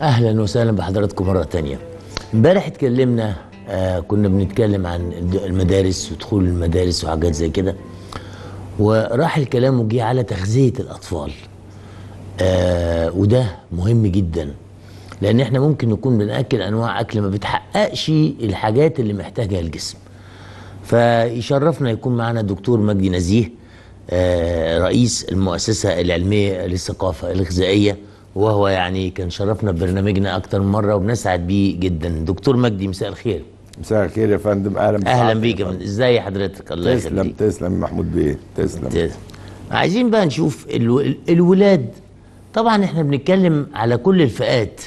اهلا وسهلا بحضراتكم مره تانية امبارح اتكلمنا آه كنا بنتكلم عن المدارس ودخول المدارس وحاجات زي كده وراح الكلام وجه على تغذيه الاطفال آه وده مهم جدا لان احنا ممكن نكون بناكل انواع اكل ما بتحققش الحاجات اللي محتاجها الجسم فيشرفنا يكون معنا الدكتور مجدي نزيه آه رئيس المؤسسه العلميه للثقافه الغذائيه وهو يعني كان شرفنا ببرنامجنا اكتر من مره وبنسعد بيه جدا دكتور مجدي مساء الخير مساء الخير يا فندم اهلا اهلا بيك يا فندم ازاي حضرتك الله يخليك تسلم تسلم محمود بيه تسلم, تسلم. عايزين بقى نشوف الو... الولاد طبعا احنا بنتكلم على كل الفئات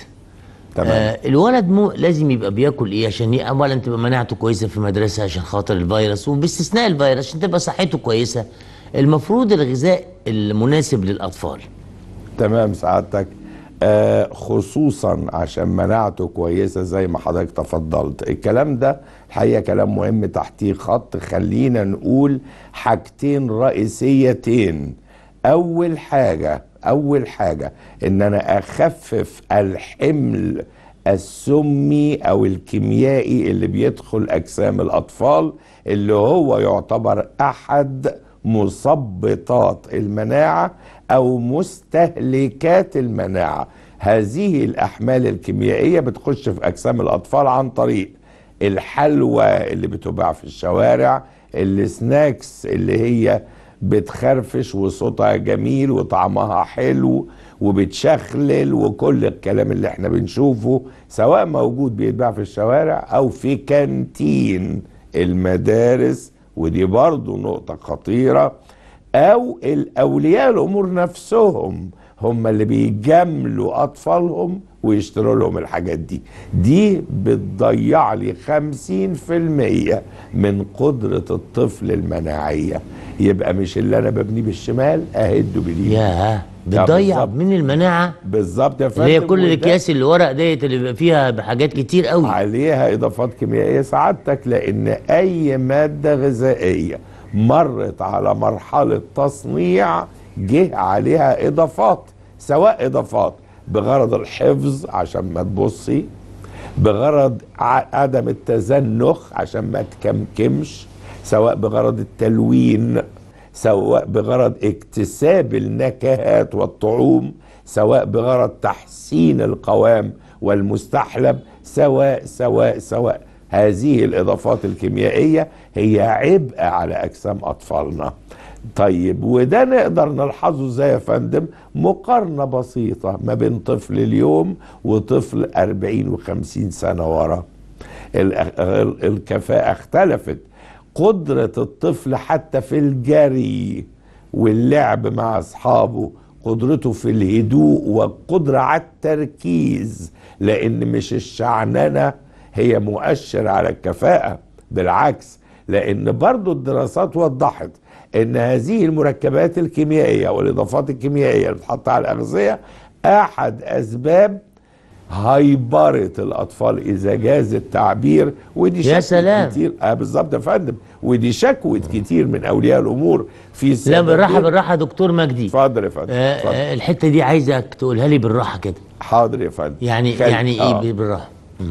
تمام آه الولد مو لازم يبقى بياكل ايه عشان ي... اولا تبقى مناعته كويسه في المدرسه عشان خاطر الفيروس وباستثناء الفيروس عشان تبقى صحته كويسه المفروض الغذاء المناسب للاطفال تمام سعادتك آه خصوصا عشان مناعته كويسة زي ما حضرتك تفضلت الكلام ده الحقيقة كلام مهم تحتيه خط خلينا نقول حاجتين رئيسيتين أول حاجة أول حاجة إن أنا أخفف الحمل السمي أو الكيميائي اللي بيدخل أجسام الأطفال اللي هو يعتبر أحد مثبطات المناعة أو مستهلكات المناعة هذه الأحمال الكيميائية بتخش في أجسام الأطفال عن طريق الحلوى اللي بتباع في الشوارع السناكس اللي هي بتخرفش وصوتها جميل وطعمها حلو وبتشخلل وكل الكلام اللي احنا بنشوفه سواء موجود بيتباع في الشوارع او في كانتين المدارس ودي برضو نقطة خطيرة او الاولياء الامور نفسهم هم اللي بيجاملوا اطفالهم ويشتروا لهم الحاجات دي دي بتضيع لي 50% من قدرة الطفل المناعية يبقى مش اللي انا ببنيه بالشمال اهده باليمين ياه بتضيع من المناعة بالظبط يا فندم اللي هي كل الاكياس اللي ورق ديت اللي بيبقى فيها حاجات كتير قوي عليها اضافات كيميائية سعادتك لان اي مادة غذائية مرت على مرحلة تصنيع جه عليها إضافات سواء إضافات بغرض الحفظ عشان ما تبصي بغرض عدم التزنخ عشان ما تكمكمش سواء بغرض التلوين سواء بغرض اكتساب النكهات والطعوم سواء بغرض تحسين القوام والمستحلب سواء سواء سواء هذه الإضافات الكيميائية هي عبء على أجسام أطفالنا طيب وده نقدر نلحظه ازاي يا فندم مقارنة بسيطة ما بين طفل اليوم وطفل 40 و50 سنة ورا الكفاءة اختلفت قدرة الطفل حتى في الجري واللعب مع أصحابه قدرته في الهدوء والقدرة على التركيز لأن مش الشعننة هي مؤشر على الكفاءة بالعكس لأن برضو الدراسات وضحت أن هذه المركبات الكيميائية والإضافات الكيميائية اللي بتحط على الأغذية أحد أسباب هايبرة الأطفال إذا جاز التعبير ودي يا سلام كتير آه بالظبط يا فندم ودي شكوى كتير من أولياء الأمور في لا بالراحة بالراحه دكتور مجدي اتفضل يا فندم آه, آه، الحتة دي عايزك تقولها لي بالراحة كده حاضر يا فندم يعني يعني إيه آه. إيه بالراحة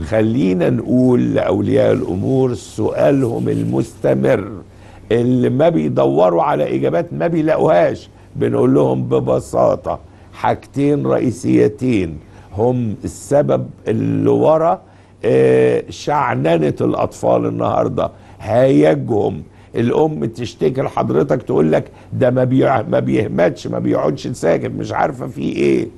خلينا نقول لاولياء الامور سؤالهم المستمر اللي ما بيدوروا على اجابات ما بيلاقوهاش بنقول لهم ببساطه حاجتين رئيسيتين هم السبب اللي ورا آه، شعننه الاطفال النهارده هيجهم الام تشتكي لحضرتك تقول لك ده ما ما بيهمتش ما بيقعدش ساكت مش عارفه في ايه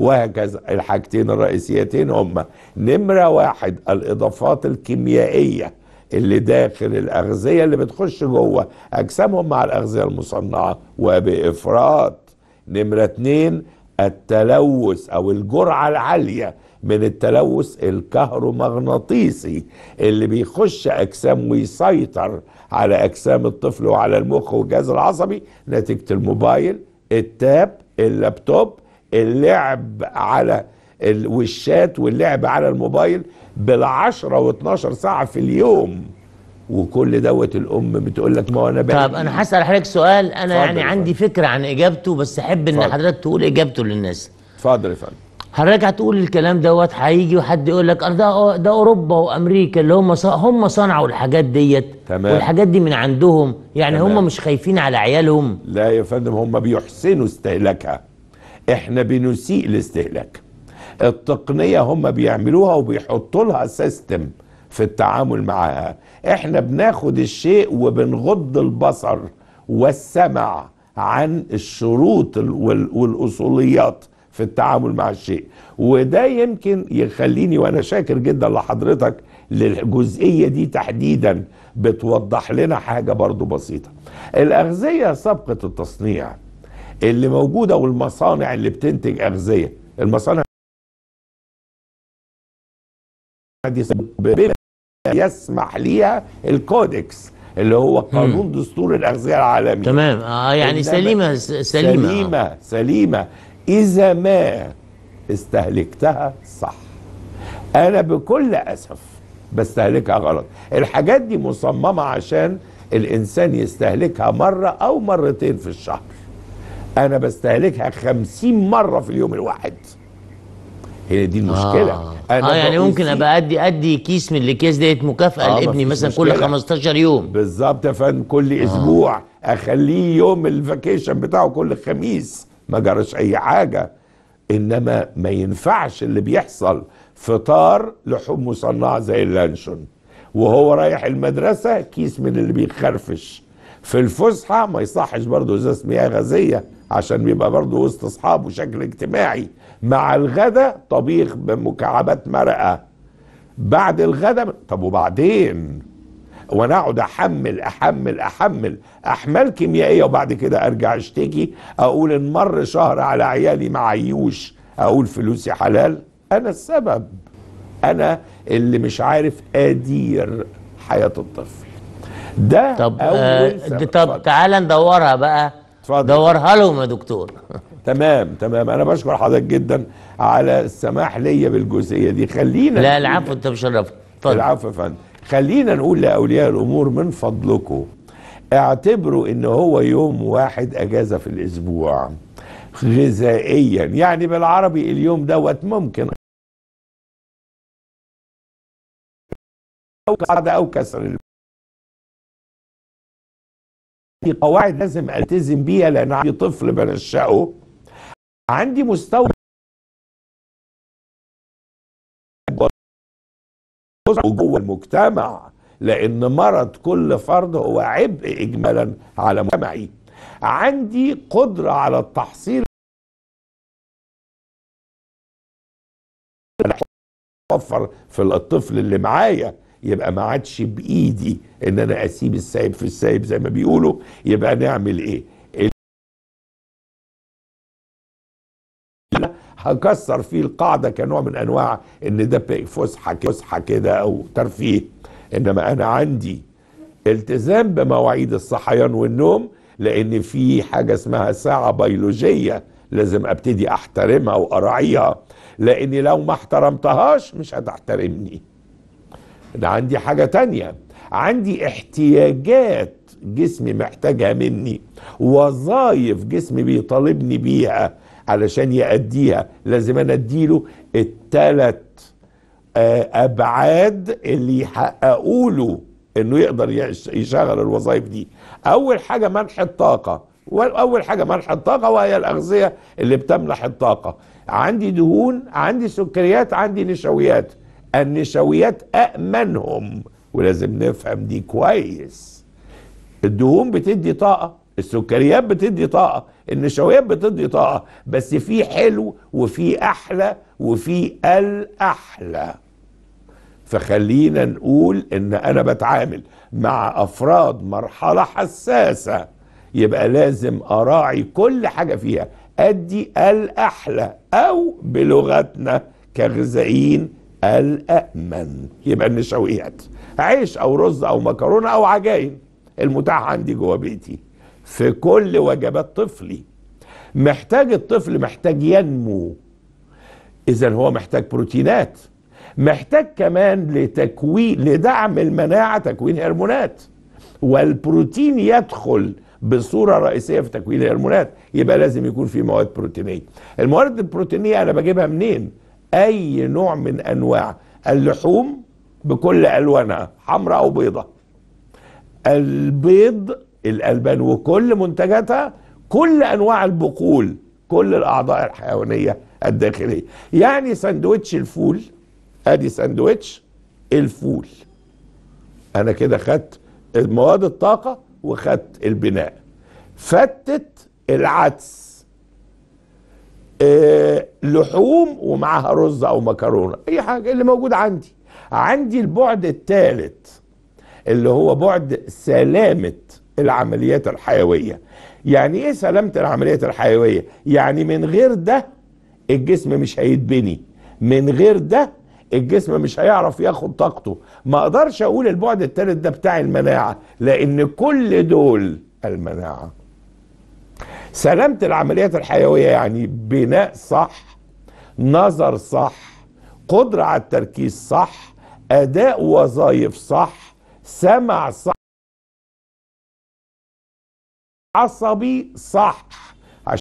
وهكذا الحاجتين الرئيسيتين هما نمرة واحد الإضافات الكيميائية اللي داخل الأغذية اللي بتخش جوه أجسامهم مع الأغذية المصنعة وبإفراط نمرة اتنين التلوث أو الجرعة العالية من التلوث الكهرومغناطيسي اللي بيخش اجسام ويسيطر على اجسام الطفل وعلى المخ والجهاز العصبي نتيجه الموبايل التاب اللابتوب اللعب على الوشات واللعب على الموبايل بالعشرة و12 ساعة في اليوم وكل دوت الام بتقول لك ما انا بقى طب انا هسال حضرتك سؤال انا يعني عندي فكره عن اجابته بس احب ان حضرتك تقول اجابته للناس اتفضل يا فندم حضرتك هتقول الكلام دوت هيجي وحد يقول لك ده ده اوروبا وامريكا اللي هم هم صنعوا الحاجات ديت تمام والحاجات دي من عندهم يعني تمام. هم مش خايفين على عيالهم لا يا فندم هم بيحسنوا استهلاكها احنا بنسيء الاستهلاك التقنية هم بيعملوها وبيحطوا لها سيستم في التعامل معها احنا بناخد الشيء وبنغض البصر والسمع عن الشروط والاصوليات في التعامل مع الشيء وده يمكن يخليني وانا شاكر جدا لحضرتك للجزئيه دي تحديدا بتوضح لنا حاجه برضو بسيطه الاغذيه سبقة التصنيع اللي موجوده والمصانع اللي بتنتج اغذيه المصانع دي يسمح ليها الكودكس اللي هو قانون دستور الاغذيه العالمي تمام اه يعني سليمه سليمه سليمه سليمه اذا ما استهلكتها صح انا بكل اسف بستهلكها غلط الحاجات دي مصممه عشان الانسان يستهلكها مره او مرتين في الشهر انا بستهلكها خمسين مرة في اليوم الواحد هي دي المشكلة آه. أنا آه يعني ممكن أبقى أدي أدي كيس من الأكياس ديت مكافأة آه لابني مثلا كل 15 يوم بالظبط يا فندم كل آه. أسبوع أخليه يوم الفاكيشن بتاعه كل خميس ما جرش أي حاجة إنما ما ينفعش اللي بيحصل فطار لحوم مصنعة زي اللانشون وهو رايح المدرسة كيس من اللي بيخرفش في الفسحة ما يصحش برضه إزازة مياه غازية عشان بيبقى برضه وسط اصحابه شكل اجتماعي مع الغدا طبيخ بمكعبات مرقه بعد الغدا طب وبعدين وانا اقعد احمل احمل احمل احمال كيميائيه وبعد كده ارجع اشتكي اقول ان مر شهر على عيالي معيوش اقول فلوسي حلال انا السبب انا اللي مش عارف ادير حياه الطفل ده طب آه، أول آه طب تعالى ندورها بقى اتفضل دورها لهم يا دكتور تمام تمام انا بشكر حضرتك جدا على السماح ليا بالجزئيه دي خلينا لا العفو انت اتفضل العفو يا فندم خلينا نقول لاولياء الامور من فضلكم اعتبروا ان هو يوم واحد اجازه في الاسبوع غذائيا يعني بالعربي اليوم دوت ممكن او قاعده او كسر في قواعد لازم التزم بيها لان عندي طفل بنشأه عندي مستوى وجوه المجتمع لان مرض كل فرد هو عبء اجمالا على مجتمعي عندي قدره على التحصيل اوفر في الطفل اللي معايا يبقى ما عادش بايدي ان انا اسيب السايب في السايب زي ما بيقولوا يبقى نعمل ايه هكسر فيه القاعده كنوع من انواع ان ده فسحه فسحه كده او ترفيه انما انا عندي التزام بمواعيد الصحيان والنوم لان في حاجه اسمها ساعه بيولوجيه لازم ابتدي احترمها واراعيها لاني لو ما احترمتهاش مش هتحترمني ده عندي حاجة تانية عندي احتياجات جسمي محتاجها مني وظايف جسمي بيطالبني بيها علشان يأديها لازم انا اديله التلات آه، ابعاد اللي يحققوا له انه يقدر يشغل الوظائف دي اول حاجه منح الطاقه اول حاجه منح الطاقه وهي الاغذيه اللي بتمنح الطاقه عندي دهون عندي سكريات عندي نشويات النشويات أأمنهم ولازم نفهم دي كويس الدهون بتدي طاقة السكريات بتدي طاقة النشويات بتدي طاقة بس في حلو وفي أحلى وفي الأحلى فخلينا نقول ان انا بتعامل مع افراد مرحلة حساسة يبقى لازم اراعي كل حاجة فيها ادي الاحلى او بلغتنا كغذائيين الأأمن يبقى النشويات عيش أو رز أو مكرونة أو عجائن المتاح عندي جوه بيتي في كل وجبات طفلي محتاج الطفل محتاج ينمو إذا هو محتاج بروتينات محتاج كمان لتكوين لدعم المناعة تكوين هرمونات والبروتين يدخل بصوره رئيسيه في تكوين الهرمونات يبقى لازم يكون في مواد بروتينيه المواد البروتينيه انا بجيبها منين اي نوع من انواع اللحوم بكل الوانها حمراء او بيضاء البيض الالبان وكل منتجاتها كل انواع البقول كل الاعضاء الحيوانيه الداخليه يعني سندوتش الفول ادي سندوتش الفول انا كده خدت مواد الطاقه وخدت البناء فتت العدس لحوم ومعاها رز او مكرونه اي حاجه اللي موجود عندي عندي البعد الثالث اللي هو بعد سلامه العمليات الحيويه يعني ايه سلامه العمليات الحيويه يعني من غير ده الجسم مش هيتبني من غير ده الجسم مش هيعرف ياخد طاقته ما اقدرش اقول البعد الثالث ده بتاع المناعه لان كل دول المناعه سلامة العمليات الحيوية يعني بناء صح نظر صح قدرة على التركيز صح أداء وظائف صح سمع صح عصبي صح عشان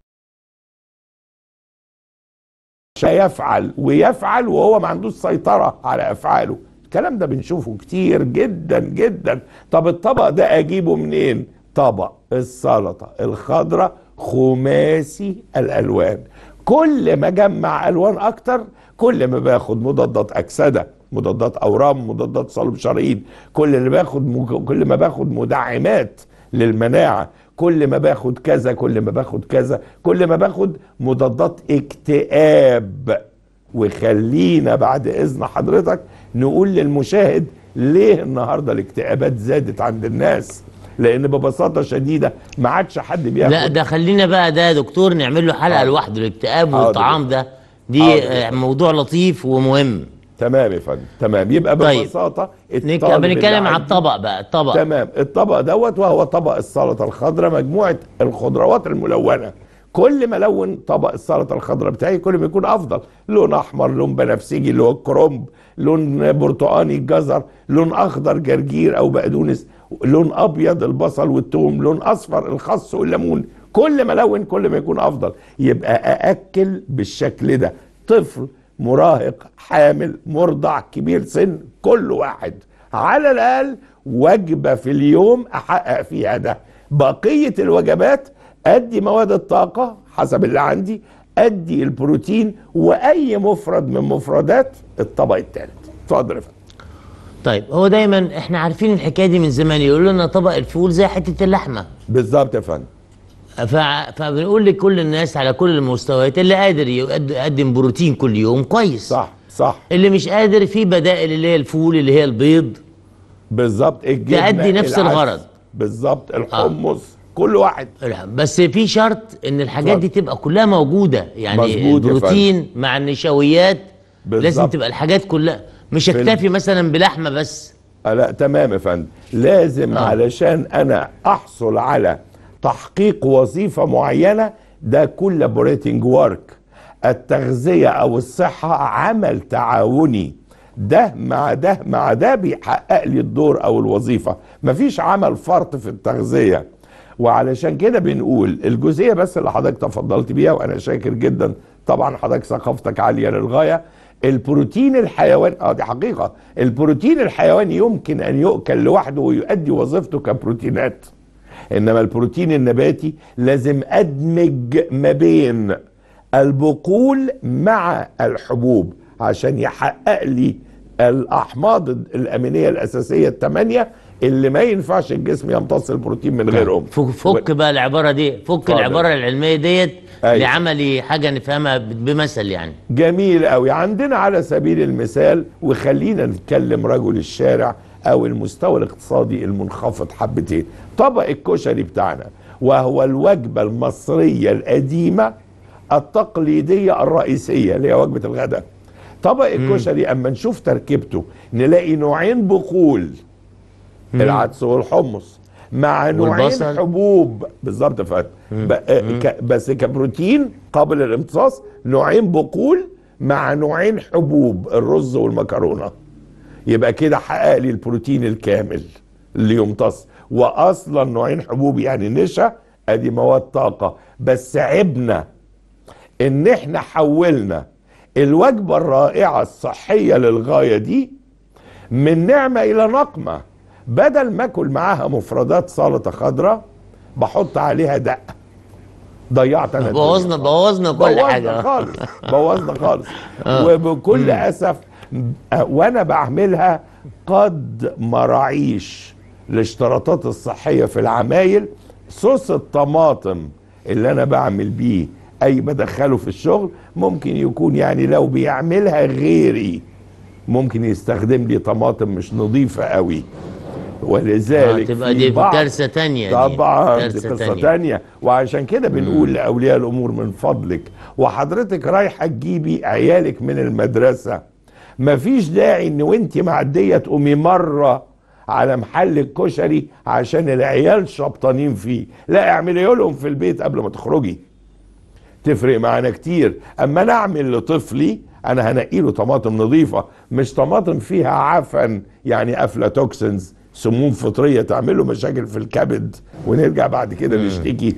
يفعل ويفعل وهو ما عندوش سيطرة على أفعاله الكلام ده بنشوفه كتير جدا جدا طب الطبق ده أجيبه منين طبق السلطة الخضرة خماسي الالوان كل ما جمع الوان اكتر كل ما باخد مضادات اكسده مضادات اورام مضادات صلب شرايين كل اللي باخد م... كل ما باخد مدعمات للمناعه كل ما باخد كذا كل ما باخد كذا كل ما باخد مضادات اكتئاب وخلينا بعد اذن حضرتك نقول للمشاهد ليه النهارده الاكتئابات زادت عند الناس لان ببساطه شديده ما عادش حد بياخد لا ده خلينا بقى ده يا دكتور نعمل له حلقه آه. لوحده الاكتئاب آه، والطعام ده دي آه, آه، موضوع لطيف ومهم تمام يا فندم تمام يبقى طيب. ببساطه طيب. بنتكلم على الطبق بقى الطبق تمام الطبق دوت وهو طبق السلطه الخضراء مجموعه الخضروات الملونه كل ما لون طبق السلطه الخضراء بتاعي كل ما يكون افضل لون احمر لون بنفسجي اللي هو الكرنب لون برتقاني الجزر لون اخضر جرجير او بقدونس لون ابيض البصل والثوم لون اصفر الخس والليمون كل ما لون كل ما يكون افضل يبقى ااكل بالشكل ده طفل مراهق حامل مرضع كبير سن كل واحد على الاقل وجبه في اليوم احقق فيها ده بقيه الوجبات ادي مواد الطاقه حسب اللي عندي ادي البروتين واي مفرد من مفردات الطبق الثالث اتفضل يا فندم طيب هو دايما احنا عارفين الحكايه دي من زمان يقولوا لنا طبق الفول زي حته اللحمه بالظبط يا فندم ف... فبنقول لكل الناس على كل المستويات اللي قادر يقدم بروتين كل يوم كويس صح صح اللي مش قادر في بدائل اللي هي الفول اللي هي البيض بالظبط الجبنه تأدي نفس الغرض بالظبط آه. الحمص آه. كل واحد بس في شرط ان الحاجات صح. دي تبقى كلها موجوده يعني البروتين مع النشويات بالزبط. لازم تبقى الحاجات كلها مش اكتفي مثلا بلحمه بس آه، لا تمام يا فندم لازم آه. علشان انا احصل على تحقيق وظيفه معينه ده بريتنج وورك التغذيه او الصحه عمل تعاوني ده مع ده مع ده بيحقق لي الدور او الوظيفه مفيش عمل فرط في التغذيه وعلشان كده بنقول الجزئيه بس اللي حضرتك تفضلت بيها وانا شاكر جدا طبعا حضرتك ثقافتك عاليه للغايه البروتين الحيواني اه دي حقيقه البروتين الحيواني يمكن ان يؤكل لوحده ويؤدي وظيفته كبروتينات انما البروتين النباتي لازم ادمج ما بين البقول مع الحبوب عشان يحقق لي الاحماض الامينيه الاساسيه الثمانيه اللي ما ينفعش الجسم يمتص البروتين من طيب، غيرهم فك, بقى العباره دي فك العباره العلميه ديت أيوة. لعملي حاجه نفهمها بمثل يعني جميل قوي عندنا على سبيل المثال وخلينا نتكلم رجل الشارع او المستوى الاقتصادي المنخفض حبتين طبق الكشري بتاعنا وهو الوجبه المصريه القديمه التقليديه الرئيسيه اللي هي وجبه الغداء طبق الكشري اما نشوف تركيبته نلاقي نوعين بقول العدس والحمص مع نوعين حبوب بالظبط فات آه، بس كبروتين قابل للامتصاص نوعين بقول مع نوعين حبوب الرز والمكرونه يبقى كده حقق لي البروتين الكامل اللي يمتص واصلا نوعين حبوب يعني نشا ادي مواد طاقه بس عبنا ان احنا حولنا الوجبه الرائعه الصحيه للغايه دي من نعمه الى نقمه بدل ما اكل معاها مفردات سلطه خضراء بحط عليها دق ضيعت انا بوظنا بوظنا كل حاجه خالص بوظنا خالص آه. وبكل اسف وانا بعملها قد ما راعيش الاشتراطات الصحيه في العمايل صوص الطماطم اللي انا بعمل بيه اي بدخله في الشغل ممكن يكون يعني لو بيعملها غيري ممكن يستخدم لي طماطم مش نظيفه قوي ولذلك تبقى دي كارثه ثانيه طبعا دي كارثه ثانيه وعشان كده بنقول لاولياء الامور من فضلك وحضرتك رايحه تجيبي عيالك من المدرسه مفيش داعي ان وانت معديه تقومي مره على محل الكشري عشان العيال شبطانين فيه لا اعملي لهم في البيت قبل ما تخرجي تفرق معانا كتير اما انا اعمل لطفلي انا هنقي له طماطم نظيفه مش طماطم فيها عفن يعني توكسنز سموم فطريه تعمل له مشاكل في الكبد ونرجع بعد كده نشتكي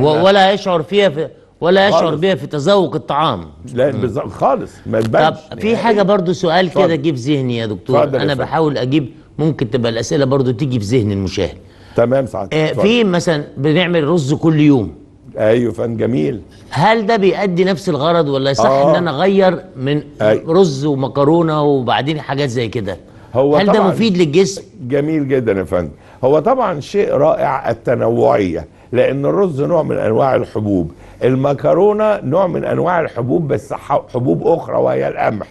ولا يشعر فيها في ولا يشعر بيها في تذوق الطعام لا بالظبط خالص ما يبانش طب في حاجه برضو سؤال كده جه في ذهني يا دكتور انا يا بحاول اجيب ممكن تبقى الاسئله برضو تيجي في ذهن المشاهد تمام سعادتك آه في مثلا بنعمل رز كل يوم ايوه فن جميل هل ده بيأدي نفس الغرض ولا صح آه. ان انا اغير من أيوة. رز ومكرونه وبعدين حاجات زي كده هو هل ده مفيد للجسم؟ جميل جدا يا فندم هو طبعا شيء رائع التنوعية لأن الرز نوع من أنواع الحبوب المكرونة نوع من أنواع الحبوب بس حبوب أخرى وهي القمح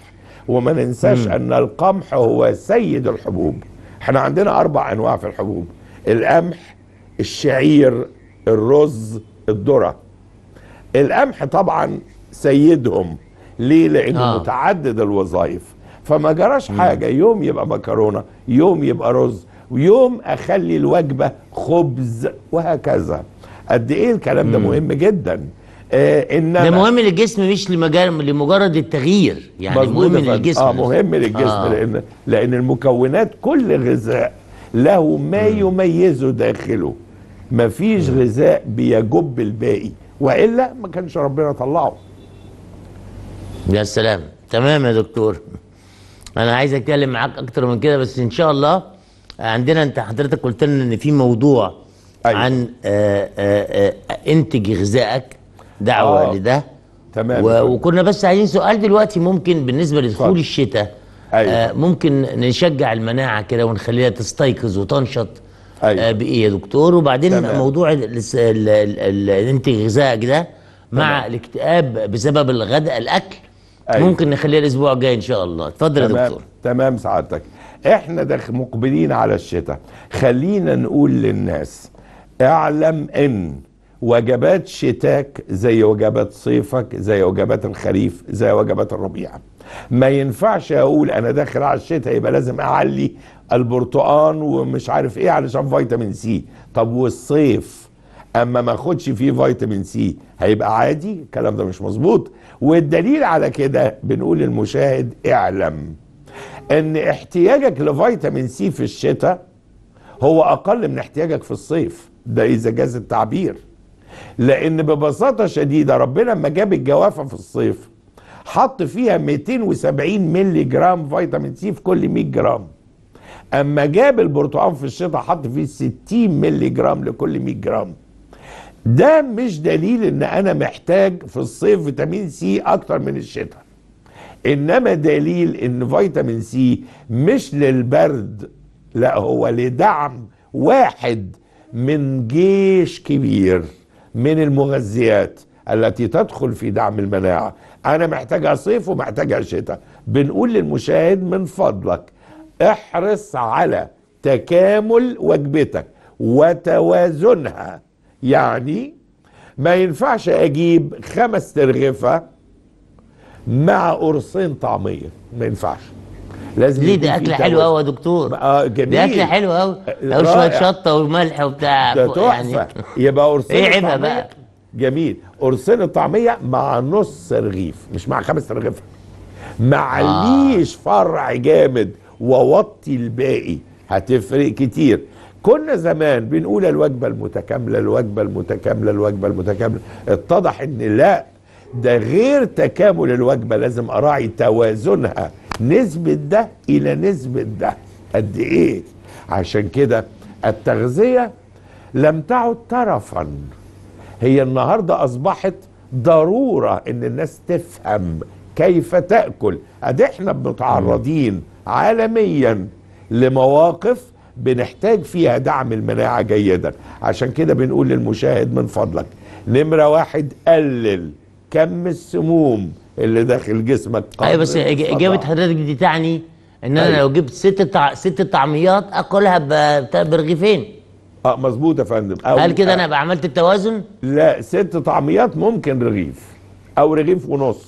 وما ننساش أن القمح هو سيد الحبوب احنا عندنا أربع أنواع في الحبوب القمح الشعير الرز الذرة القمح طبعا سيدهم ليه لأنه آه. متعدد الوظائف فما جراش حاجه يوم يبقى مكرونه يوم يبقى رز ويوم اخلي الوجبه خبز وهكذا قد ايه الكلام ده مهم جدا آه انما ده مهم للجسم مش لمجرد التغيير يعني مهم للجسم اه مهم للجسم آه. لان لان المكونات كل غذاء له ما يميزه داخله مفيش غذاء بيجب الباقي والا ما كانش ربنا طلعه يا سلام تمام يا دكتور انا عايز اتكلم معاك اكتر من كده بس ان شاء الله آه، عندنا انت حضرتك قلت لنا ان في موضوع أيوة. عن آآ آه، آآ آه، انتج غذائك دعوه آه. لده تمام و... وكنا بس عايزين سؤال دلوقتي ممكن بالنسبه لدخول الشتاء أيوة. ممكن نشجع المناعه كده ونخليها تستيقظ وتنشط أيوة. بايه يا دكتور وبعدين تمام. موضوع الانتج غذائك ده مع الاكتئاب بسبب الغداء الاكل أيوة. ممكن نخليها الاسبوع الجاي ان شاء الله اتفضل يا دكتور تمام سعادتك احنا داخل مقبلين على الشتاء خلينا نقول للناس اعلم ان وجبات شتاك زي وجبات صيفك زي وجبات الخريف زي وجبات الربيع ما ينفعش اقول انا داخل على الشتاء يبقى لازم اعلي البرتقان ومش عارف ايه علشان فيتامين سي طب والصيف اما ما اخدش فيه فيتامين سي هيبقى عادي الكلام ده مش مظبوط والدليل على كده بنقول للمشاهد اعلم ان احتياجك لفيتامين سي في الشتاء هو اقل من احتياجك في الصيف ده اذا جاز التعبير لان ببساطه شديده ربنا لما جاب الجوافه في الصيف حط فيها 270 ملي جرام فيتامين سي في كل 100 جرام اما جاب البرتقال في الشتاء حط فيه 60 ملي جرام لكل 100 جرام ده مش دليل ان انا محتاج في الصيف فيتامين سي اكتر من الشتاء انما دليل ان فيتامين سي مش للبرد لا هو لدعم واحد من جيش كبير من المغذيات التي تدخل في دعم المناعه انا محتاجها صيف ومحتاجها شتاء بنقول للمشاهد من فضلك احرص على تكامل وجبتك وتوازنها يعني ما ينفعش اجيب خمس ترغفة مع قرصين طعمية ما ينفعش لازم ليه ده اكل حلو قوي يا دكتور اه جميل ده اكل حلو قوي آه، لو شويه شطه وملح وبتاع ده يعني. تحفه يعني يبقى قرصين ايه عيبها بقى جميل قرصين الطعميه مع نص رغيف مش مع خمس رغيف معليش آه. فرع جامد ووطي الباقي هتفرق كتير كنا زمان بنقول الوجبة المتكاملة الوجبة المتكاملة الوجبة المتكاملة اتضح ان لا ده غير تكامل الوجبة لازم اراعي توازنها نسبة ده الى نسبة ده قد ايه عشان كده التغذية لم تعد طرفا هي النهاردة اصبحت ضرورة ان الناس تفهم كيف تأكل ادي احنا متعرضين عالميا لمواقف بنحتاج فيها دعم المناعة جيدا عشان كده بنقول للمشاهد من فضلك نمرة واحد قلل كم السموم اللي داخل جسمك ايوه بس اجابه حضرتك دي تعني ان انا أيوة. لو جبت ست تع... ست طعميات اكلها ب... برغيفين اه مظبوط يا فندم أو هل كده آه. انا أبقى عملت التوازن؟ لا ست طعميات ممكن رغيف او رغيف ونص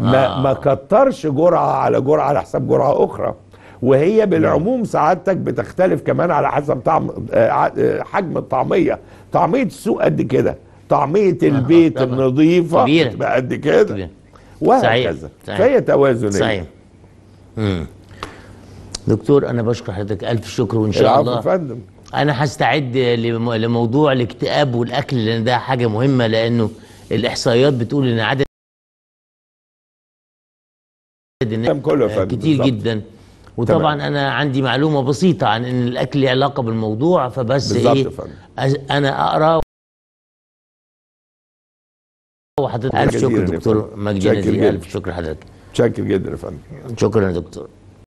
ما آه. ما كترش جرعه على جرعه على حساب جرعه اخرى وهي نعم. بالعموم سعادتك بتختلف كمان على حسب طعم آه، آه، حجم الطعميه طعميه السوق قد كده طعميه آه، البيت النظيفه كبيره قد كده وهكذا فهي توازن صحيح دكتور انا بشكر حضرتك الف شكر وان شاء الله فندم انا هستعد لموضوع الاكتئاب والاكل لان ده حاجه مهمه لانه الاحصائيات بتقول ان عدد كتير جدا وطبعا تمام. انا عندي معلومه بسيطه عن ان الاكل له علاقه بالموضوع فبس ايه انا اقرا وحضرتك الف شكر دكتور مجدي نزيه الف شكر حضرتك شكر جدا يا فندم شكرا يا دكتور